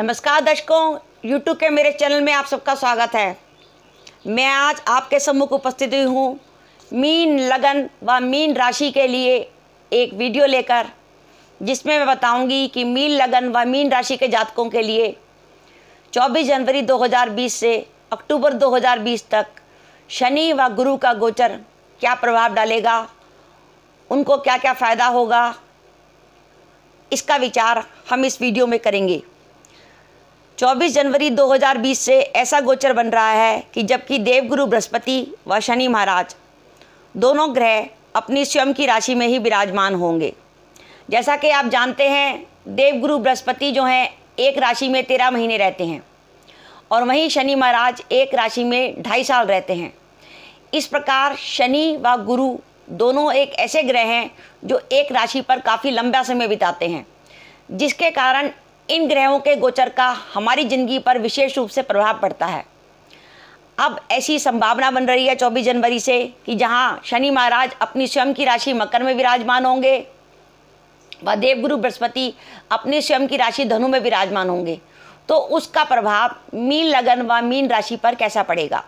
नमस्कार दर्शकों यूट्यूब के मेरे चैनल में आप सबका स्वागत है मैं आज आपके सम्मुख उपस्थित हुई हूँ मीन लगन व मीन राशि के लिए एक वीडियो लेकर जिसमें मैं बताऊंगी कि मीन लगन व मीन राशि के जातकों के लिए 24 जनवरी 2020 से अक्टूबर 2020 तक शनि व गुरु का गोचर क्या प्रभाव डालेगा उनको क्या क्या फ़ायदा होगा इसका विचार हम इस वीडियो में करेंगे 24 जनवरी 2020 से ऐसा गोचर बन रहा है कि जबकि देवगुरु बृहस्पति व शनि महाराज दोनों ग्रह अपनी स्वयं की राशि में ही विराजमान होंगे जैसा कि आप जानते हैं देवगुरु बृहस्पति जो हैं एक राशि में तेरह महीने रहते हैं और वहीं शनि महाराज एक राशि में ढाई साल रहते हैं इस प्रकार शनि व गुरु दोनों एक ऐसे ग्रह हैं जो एक राशि पर काफ़ी लंबा समय बिताते हैं जिसके कारण इन ग्रहों के गोचर का हमारी ज़िंदगी पर विशेष रूप से प्रभाव पड़ता है अब ऐसी संभावना बन रही है 24 जनवरी से कि जहां शनि महाराज अपनी स्वयं की राशि मकर में विराजमान होंगे व देवगुरु बृहस्पति अपने स्वयं की राशि धनु में विराजमान होंगे तो उसका प्रभाव मीन लगन व मीन राशि पर कैसा पड़ेगा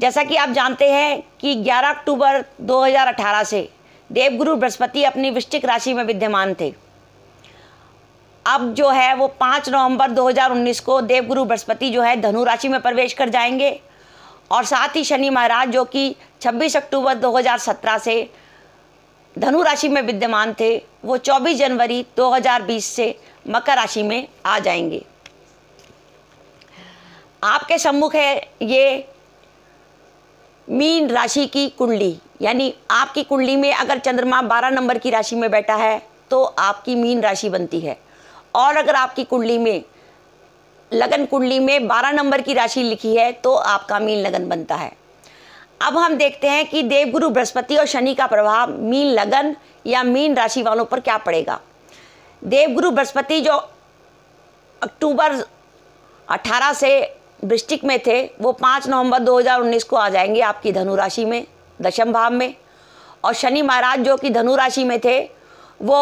जैसा कि आप जानते हैं कि 11 अक्टूबर 2018 से देवगुरु बृहस्पति अपनी वृश्चिक राशि में विद्यमान थे अब जो है वो पाँच नवंबर 2019 को देवगुरु बृहस्पति जो है धनु राशि में प्रवेश कर जाएंगे और साथ ही शनि महाराज जो कि 26 अक्टूबर 2017 से धनु राशि में विद्यमान थे वो 24 जनवरी 2020 से मकर राशि में आ जाएंगे आपके सम्मुख है ये मीन राशि की कुंडली यानी आपकी कुंडली में अगर चंद्रमा 12 नंबर की राशि में बैठा है तो आपकी मीन राशि बनती है और अगर आपकी कुंडली में लगन कुंडली में 12 नंबर की राशि लिखी है तो आपका मीन लगन बनता है अब हम देखते हैं कि देवगुरु बृहस्पति और शनि का प्रभाव मीन लगन या मीन राशि वालों पर क्या पड़ेगा देवगुरु बृहस्पति जो अक्टूबर 18 से वृश्चिक में थे वो 5 नवंबर 2019 को आ जाएंगे आपकी धनु राशि में दशम भाव में और शनि महाराज जो कि धनु राशि में थे वो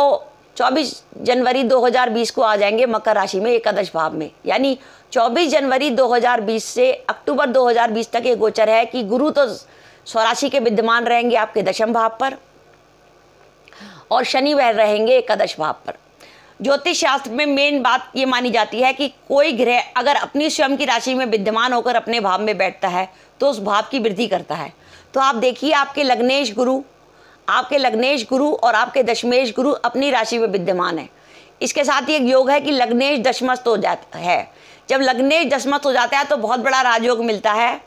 24 जनवरी 2020 को आ जाएंगे मकर राशि में एकादश भाव में यानी 24 जनवरी 2020 से अक्टूबर 2020 तक ये गोचर है कि गुरु तो स्वराशि के विद्यमान रहेंगे आपके दशम भाव पर और शनि वह रहेंगे एकादश भाव पर ज्योतिष शास्त्र में मेन बात ये मानी जाती है कि कोई ग्रह अगर अपनी स्वयं की राशि में विद्यमान होकर अपने भाव में बैठता है तो उस भाव की वृद्धि करता है तो आप देखिए आपके लग्नेश गुरु आपके लग्नेश गुरु और आपके दशमेश गुरु अपनी राशि में विद्यमान है इसके साथ ही एक योग है कि लग्नेश दशमस्त हो जाता है जब लग्नेश दशमस्त हो जाता है तो बहुत बड़ा राजयोग मिलता है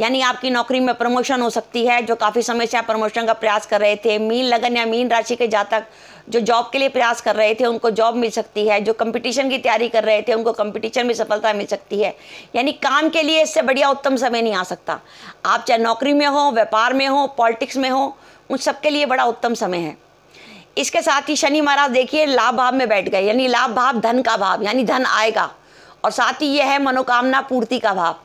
यानी आपकी नौकरी में प्रमोशन हो सकती है जो काफ़ी समय से आप प्रमोशन का प्रयास कर रहे थे मीन लगन या मीन राशि के जातक जो जॉब के लिए प्रयास कर रहे थे उनको जॉब मिल सकती है जो कंपटीशन की तैयारी कर रहे थे उनको कंपटीशन में सफलता मिल सकती है यानी काम के लिए इससे बढ़िया उत्तम समय नहीं आ सकता आप चाहे नौकरी में हो व्यापार में हो पॉलिटिक्स में हो उन सबके लिए बड़ा उत्तम समय है इसके साथ ही शनि महाराज देखिए लाभ भाव में बैठ गए यानी लाभ भाव धन का भाव यानी धन आएगा और साथ ही यह है मनोकामना पूर्ति का भाव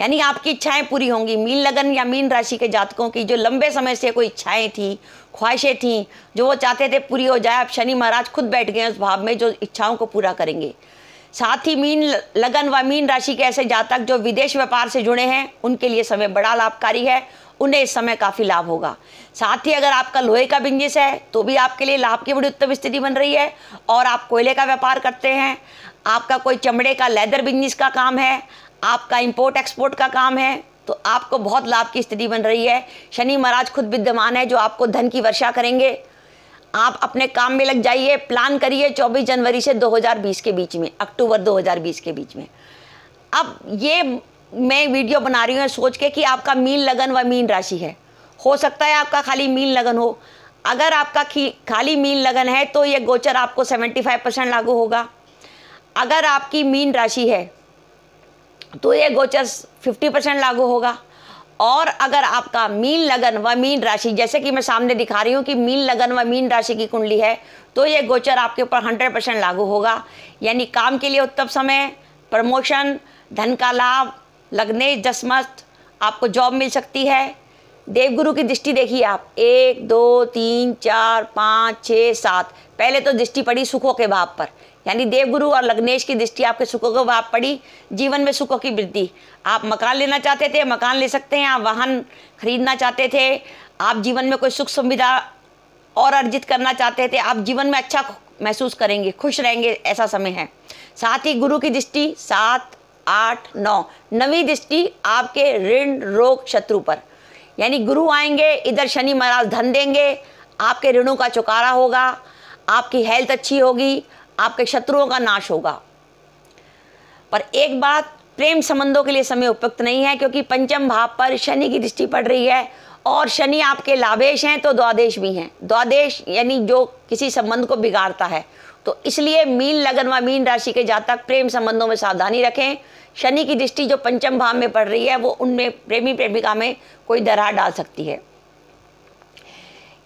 यानी आपकी इच्छाएं पूरी होंगी मीन लगन या मीन राशि के जातकों की जो लंबे समय से कोई इच्छाएं थी ख्वाहिशें थीं जो वो चाहते थे पूरी हो जाए अब शनि महाराज खुद बैठ गए उस भाव में जो इच्छाओं को पूरा करेंगे साथ ही मीन लगन व मीन राशि के ऐसे जातक जो विदेश व्यापार से जुड़े हैं उनके लिए समय बड़ा लाभकारी है उन्हें इस समय काफ़ी लाभ होगा साथ ही अगर आपका लोहे का बिजनेस है तो भी आपके लिए लाभ की बड़ी उत्तम स्थिति बन रही है और आप कोयले का व्यापार करते हैं आपका कोई चमड़े का लेदर बिजनेस का काम है आपका इम्पोर्ट एक्सपोर्ट का काम है तो आपको बहुत लाभ की स्थिति बन रही है शनि महाराज खुद विद्यमान है जो आपको धन की वर्षा करेंगे आप अपने काम में लग जाइए प्लान करिए 24 जनवरी से 2020 के बीच में अक्टूबर 2020 के बीच में अब ये मैं वीडियो बना रही हूँ सोच के कि आपका मीन लगन व मीन राशि है हो सकता है आपका खाली मीन लगन हो अगर आपका खाली मीन लगन है तो ये गोचर आपको 75 परसेंट लागू होगा अगर आपकी मीन राशि है तो ये गोचर 50 परसेंट लागू होगा और अगर आपका मीन लगन व मीन राशि जैसे कि मैं सामने दिखा रही हूँ कि मीन लगन व मीन राशि की कुंडली है तो ये गोचर आपके ऊपर 100 परसेंट लागू होगा यानी काम के लिए उत्तम समय प्रमोशन धन का लाभ लग्नेश दसमस्त आपको जॉब मिल सकती है देवगुरु की दृष्टि देखिए आप एक दो तीन चार पाँच छः सात पहले तो दृष्टि पड़ी सुखों के भाव पर यानी देवगुरु और लग्नेश की दृष्टि आपके सुखों के भाव पड़ी जीवन में सुखों की वृद्धि आप मकान लेना चाहते थे मकान ले सकते हैं आप वाहन खरीदना चाहते थे आप जीवन में कोई सुख सुविधा और अर्जित करना चाहते थे आप जीवन में अच्छा महसूस करेंगे खुश रहेंगे ऐसा समय है साथ ही गुरु की दृष्टि सात आठ नौ नवी दृष्टि आपके ऋण रोग शत्रु पर यानी गुरु आएंगे इधर शनि महाराज धन देंगे आपके ऋणों का चुकारा होगा आपकी हेल्थ अच्छी होगी आपके शत्रुओं का नाश होगा पर एक बात प्रेम संबंधों के लिए समय उपयुक्त नहीं है क्योंकि पंचम भाव पर शनि की दृष्टि पड़ रही है और शनि आपके लाभेश हैं तो द्वादेश भी हैं द्वादेश यानी जो किसी संबंध को बिगाड़ता है तो इसलिए मीन लगन व मीन राशि के जातक प्रेम संबंधों में सावधानी रखें शनि की दृष्टि जो पंचम भाव में पड़ रही है वो उनमें प्रेमी प्रेमिका में कोई दरार डाल सकती है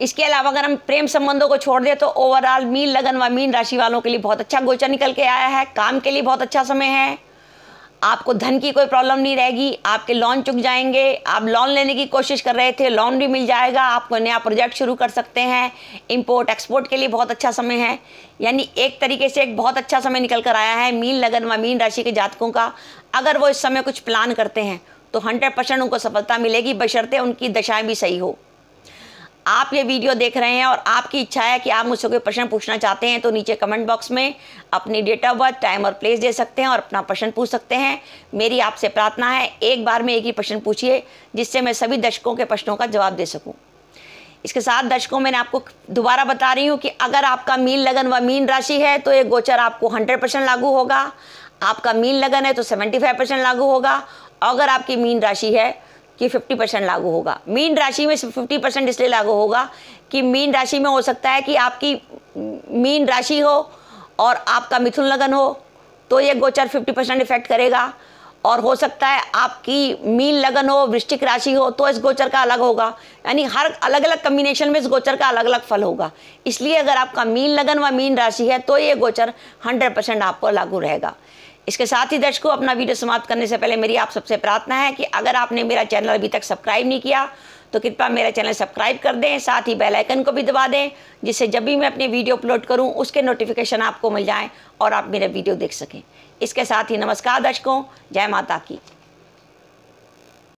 इसके अलावा अगर हम प्रेम संबंधों को छोड़ दें तो ओवरऑल मीन लगन व मीन राशि वालों के लिए बहुत अच्छा गोचर निकल के आया है काम के लिए बहुत अच्छा समय है आपको धन की कोई प्रॉब्लम नहीं रहेगी आपके लोन चुक जाएंगे आप लोन लेने की कोशिश कर रहे थे लोन भी मिल जाएगा आपको नया प्रोजेक्ट शुरू कर सकते हैं इंपोर्ट एक्सपोर्ट के लिए बहुत अच्छा समय है यानी एक तरीके से एक बहुत अच्छा समय निकल कर आया है मीन लगन व मीन राशि के जातकों का अगर वो इस समय कुछ प्लान करते हैं तो हंड्रेड परसेंट उनको सफलता मिलेगी बशर्ते उनकी दशाएँ भी सही हो आप ये वीडियो देख रहे हैं और आपकी इच्छा है कि आप मुझसे कोई प्रश्न पूछना चाहते हैं तो नीचे कमेंट बॉक्स में अपनी डेट ऑफ बर्थ टाइम और प्लेस दे सकते हैं और अपना प्रश्न पूछ सकते हैं मेरी आपसे प्रार्थना है एक बार में एक ही प्रश्न पूछिए जिससे मैं सभी दर्शकों के प्रश्नों का जवाब दे सकूँ इसके साथ दर्शकों मैंने आपको दोबारा बता रही हूँ कि अगर आपका मीन लगन व मीन राशि है तो ये गोचर आपको हंड्रेड परसेंट लागू होगा आपका मीन लगन है तो सेवेंटी फाइव परसेंट लागू होगा अगर आपकी मीन राशि है कि 50 परसेंट लागू होगा मीन राशि में 50 परसेंट इसलिए लागू होगा कि मीन राशि में हो सकता है कि आपकी मीन राशि हो और आपका मिथुन लगन हो तो ये गोचर 50 परसेंट इफेक्ट करेगा और हो सकता है आपकी मीन लगन हो वृश्चिक राशि हो तो इस गोचर का अलग होगा यानी हर अलग अलग कम्बिनेशन में इस गोचर का अलग अलग फल होगा इसलिए अगर आपका मीन लगन व मीन राशि है तो ये गोचर 100 परसेंट आपको लागू रहेगा इसके साथ ही दर्शकों अपना वीडियो समाप्त करने से पहले मेरी आप सबसे प्रार्थना है कि अगर आपने मेरा चैनल अभी तक सब्सक्राइब नहीं किया तो कृपया मेरा चैनल सब्सक्राइब कर दें साथ ही बेल आइकन को भी दबा दें जिससे जब भी मैं अपनी वीडियो अपलोड करूं उसके नोटिफिकेशन आपको मिल जाएं और आप मेरा वीडियो देख सकें इसके साथ ही नमस्कार दर्शकों जय माता की